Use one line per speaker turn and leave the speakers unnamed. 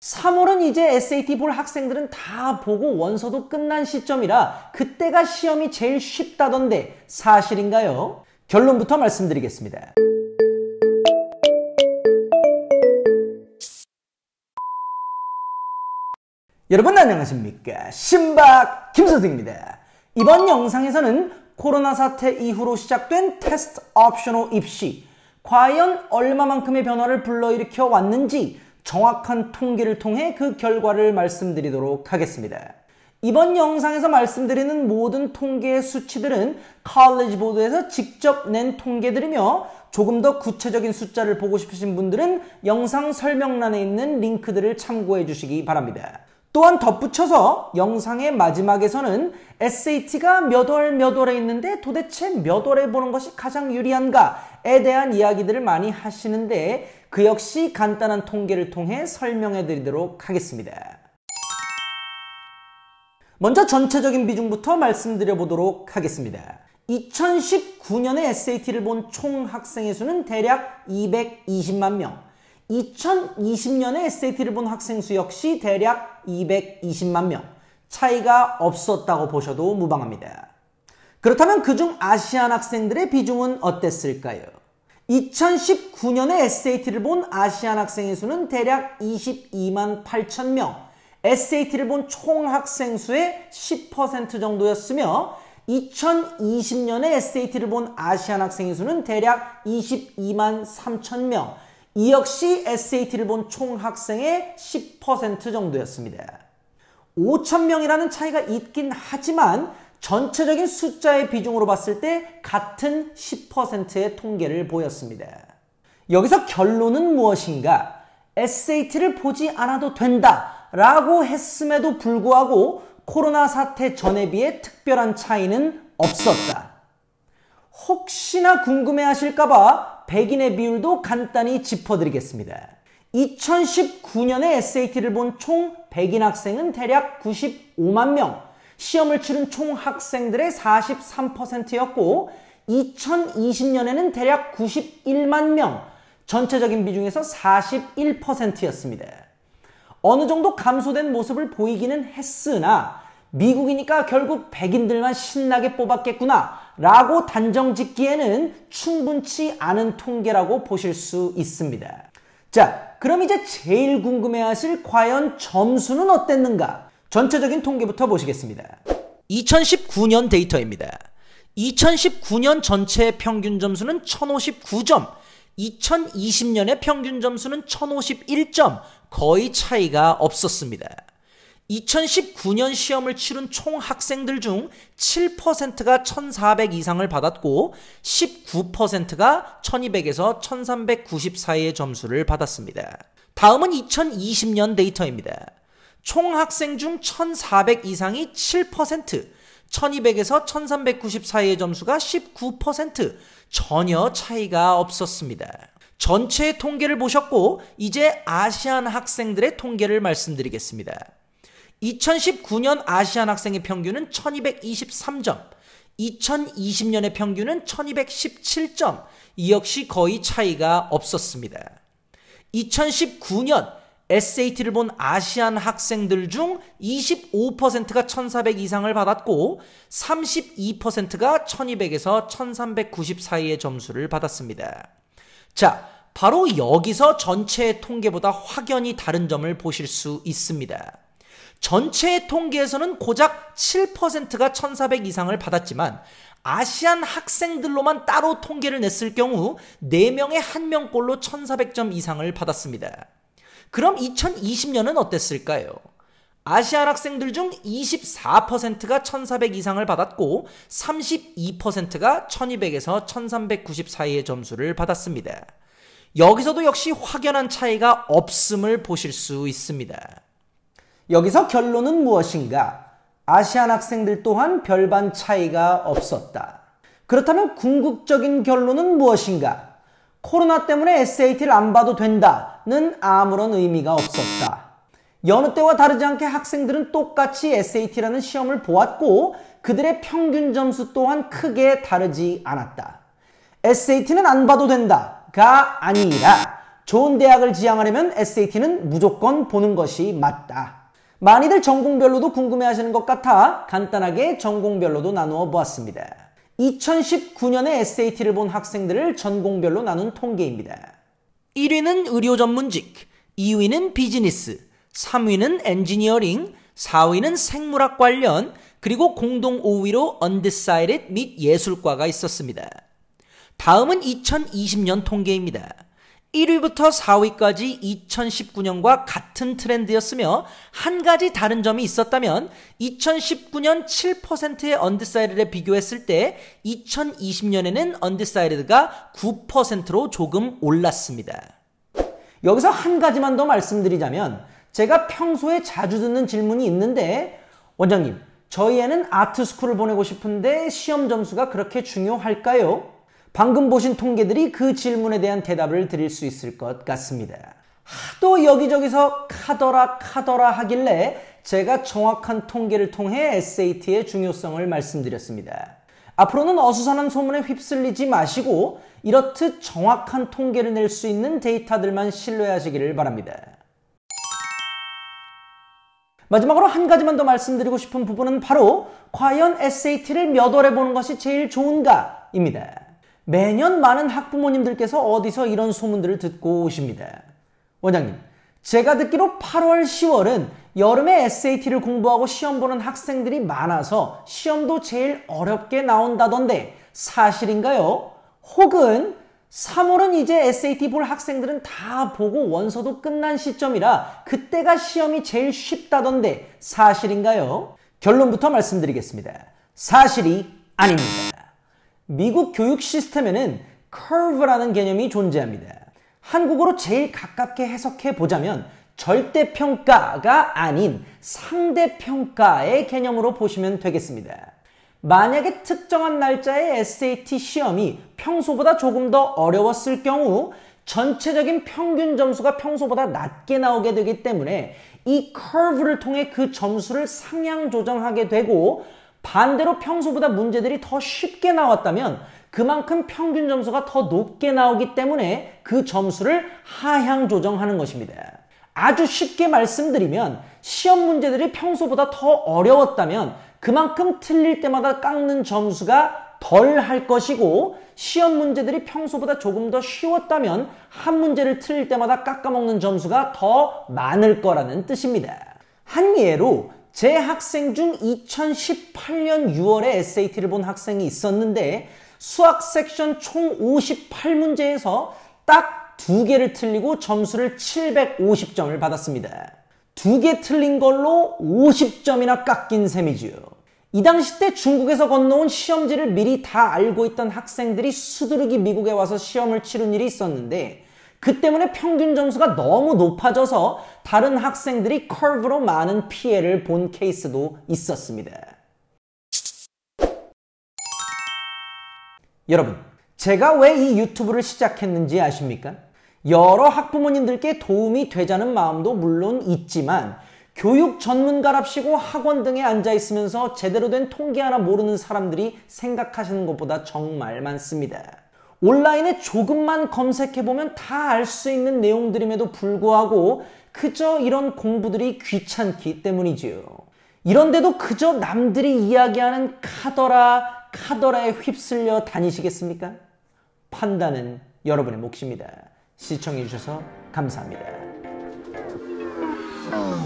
3월은 이제 SAT 볼 학생들은 다 보고 원서도 끝난 시점이라 그때가 시험이 제일 쉽다던데 사실인가요? 결론부터 말씀드리겠습니다. 여러분 안녕하십니까 신박 김선생입니다. 이번 영상에서는 코로나 사태 이후로 시작된 테스트 옵셔널 입시 과연 얼마만큼의 변화를 불러일으켜 왔는지 정확한 통계를 통해 그 결과를 말씀드리도록 하겠습니다. 이번 영상에서 말씀드리는 모든 통계의 수치들은 칼리지 보드에서 직접 낸 통계들이며 조금 더 구체적인 숫자를 보고 싶으신 분들은 영상 설명란에 있는 링크들을 참고해 주시기 바랍니다. 또한 덧붙여서 영상의 마지막에서는 SAT가 몇 월, 몇 월에 있는데 도대체 몇 월에 보는 것이 가장 유리한가에 대한 이야기들을 많이 하시는데 그 역시 간단한 통계를 통해 설명해 드리도록 하겠습니다. 먼저 전체적인 비중부터 말씀드려 보도록 하겠습니다. 2019년에 SAT를 본 총 학생의 수는 대략 220만 명. 2020년에 SAT를 본 학생 수 역시 대략 220만 명. 차이가 없었다고 보셔도 무방합니다. 그렇다면 그 중 아시안 학생들의 비중은 어땠을까요? 2019년에 SAT를 본 아시안 학생의 수는 대략 22만 8천 명, SAT를 본 총 학생 수의 10% 정도였으며 2020년에 SAT를 본 아시안 학생의 수는 대략 22만 3천 명, 이 역시 SAT를 본 총 학생의 10% 정도였습니다. 5천 명이라는 차이가 있긴 하지만 전체적인 숫자의 비중으로 봤을 때 같은 10%의 통계를 보였습니다. 여기서 결론은 무엇인가? SAT를 보지 않아도 된다 라고 했음에도 불구하고 코로나 사태 전에 비해 특별한 차이는 없었다. 혹시나 궁금해 하실까봐 백인의 비율도 간단히 짚어드리겠습니다. 2019년에 SAT를 본 총 백인 학생은 대략 95만 명, 시험을 치른 총 학생들의 43%였고 2020년에는 대략 91만 명, 전체적인 비중에서 41%였습니다. 어느 정도 감소된 모습을 보이기는 했으나 미국이니까 결국 백인들만 신나게 뽑았겠구나 라고 단정 짓기에는 충분치 않은 통계라고 보실 수 있습니다. 자, 그럼 이제 제일 궁금해하실 과연 점수는 어땠는가? 전체적인 통계부터 보시겠습니다. 2019년 데이터입니다. 2019년 전체 평균 점수는 1059점, 2020년의 평균 점수는 1051점, 거의 차이가 없었습니다. 2019년 시험을 치른 총 학생들 중 7%가 1400 이상을 받았고 19%가 1200에서 1390 사이의 점수를 받았습니다. 다음은 2020년 데이터입니다. 총 학생 중 1,400 이상이 7%, 1,200에서 1,390 사이의 점수가 19%, 전혀 차이가 없었습니다. 전체 통계를 보셨고, 이제 아시안 학생들의 통계를 말씀드리겠습니다. 2019년 아시안 학생의 평균은 1,223점, 2020년의 평균은 1,217점, 이 역시 거의 차이가 없었습니다. 2019년 SAT를 본 아시안 학생들 중 25%가 1400 이상을 받았고 32%가 1200에서 1390 사이의 점수를 받았습니다. 자, 바로 여기서 전체 통계보다 확연히 다른 점을 보실 수 있습니다. 전체 통계에서는 고작 7%가 1400 이상을 받았지만 아시안 학생들로만 따로 통계를 냈을 경우 4명의 1명꼴로 1400점 이상을 받았습니다. 그럼 2020년은 어땠을까요? 아시안 학생들 중 24%가 1400 이상을 받았고 32%가 1200에서 1390 사이의 점수를 받았습니다. 여기서도 역시 확연한 차이가 없음을 보실 수 있습니다. 여기서 결론은 무엇인가? 아시안 학생들 또한 별반 차이가 없었다. 그렇다면 궁극적인 결론은 무엇인가? 코로나 때문에 SAT를 안 봐도 된다. 는 아무런 의미가 없었다. 여느 때와 다르지 않게 학생들은 똑같이 SAT라는 시험을 보았고 그들의 평균 점수 또한 크게 다르지 않았다. SAT는 안 봐도 된다가 아니라 좋은 대학을 지향하려면 SAT는 무조건 보는 것이 맞다. 많이들 전공별로도 궁금해하시는 것 같아 간단하게 전공별로도 나누어 보았습니다. 2019년에 SAT를 본 학생들을 전공별로 나눈 통계입니다. 1위는 의료 전문직, 2위는 비즈니스, 3위는 엔지니어링, 4위는 생물학 관련, 그리고 공동 5위로 언디사이드 및 예술과가 있었습니다. 다음은 2020년 통계입니다. 1위부터 4위까지 2019년과 같은 트렌드였으며 한 가지 다른 점이 있었다면 2019년 7%의 언드사이드에 비교했을 때 2020년에는 언드사이드가 9%로 조금 올랐습니다. 여기서 한 가지만 더 말씀드리자면 제가 평소에 자주 듣는 질문이 있는데 원장님 저희 애는 아트 스쿨을 보내고 싶은데 시험 점수가 그렇게 중요할까요? 방금 보신 통계들이 그 질문에 대한 대답을 드릴 수 있을 것 같습니다. 하도 여기저기서 카더라 카더라 하길래 제가 정확한 통계를 통해 SAT의 중요성을 말씀드렸습니다. 앞으로는 어수선한 소문에 휩쓸리지 마시고 이렇듯 정확한 통계를 낼 수 있는 데이터들만 신뢰하시기를 바랍니다. 마지막으로 한 가지만 더 말씀드리고 싶은 부분은 바로 과연 SAT를 몇 월에 보는 것이 제일 좋은가입니다. 매년 많은 학부모님들께서 어디서 이런 소문들을 듣고 오십니다. 원장님, 제가 듣기로 8월, 10월은 여름에 SAT를 공부하고 시험 보는 학생들이 많아서 시험도 제일 어렵게 나온다던데 사실인가요? 혹은 3월은 이제 SAT 볼 학생들은 다 보고 원서도 끝난 시점이라 그때가 시험이 제일 쉽다던데 사실인가요? 결론부터 말씀드리겠습니다. 사실이 아닙니다. 미국 교육 시스템에는 curve라는 개념이 존재합니다. 한국어로 제일 가깝게 해석해 보자면 절대평가가 아닌 상대평가의 개념으로 보시면 되겠습니다. 만약에 특정한 날짜의 SAT 시험이 평소보다 조금 더 어려웠을 경우 전체적인 평균 점수가 평소보다 낮게 나오게 되기 때문에 이 커브를 통해 그 점수를 상향 조정하게 되고 반대로 평소보다 문제들이 더 쉽게 나왔다면 그만큼 평균 점수가 더 높게 나오기 때문에 그 점수를 하향 조정하는 것입니다. 아주 쉽게 말씀드리면 시험 문제들이 평소보다 더 어려웠다면 그만큼 틀릴 때마다 깎는 점수가 덜 할 것이고 시험 문제들이 평소보다 조금 더 쉬웠다면 한 문제를 틀릴 때마다 깎아먹는 점수가 더 많을 거라는 뜻입니다. 한 예로 제 학생 중 2018년 6월에 SAT를 본 학생이 있었는데 수학 섹션 총 58문제에서 딱 두 개를 틀리고 점수를 750점을 받았습니다. 두 개 틀린 걸로 50점이나 깎인 셈이지요. 이 당시 때 중국에서 건너온 시험지를 미리 다 알고 있던 학생들이 수두룩이 미국에 와서 시험을 치른 일이 있었는데 그 때문에 평균 점수가 너무 높아져서 다른 학생들이 컬브로 많은 피해를 본 케이스도 있었습니다. 여러분, 제가 왜 이 유튜브를 시작했는지 아십니까? 여러 학부모님들께 도움이 되자는 마음도 물론 있지만 교육 전문가랍시고 학원 등에 앉아 있으면서 제대로 된 통계 하나 모르는 사람들이 생각하시는 것보다 정말 많습니다. 온라인에 조금만 검색해보면 다 알 수 있는 내용들임에도 불구하고 그저 이런 공부들이 귀찮기 때문이지요. 이런데도 그저 남들이 이야기하는 카더라, 카더라에 휩쓸려 다니시겠습니까? 판단은 여러분의 몫입니다. 시청해주셔서 감사합니다. 음.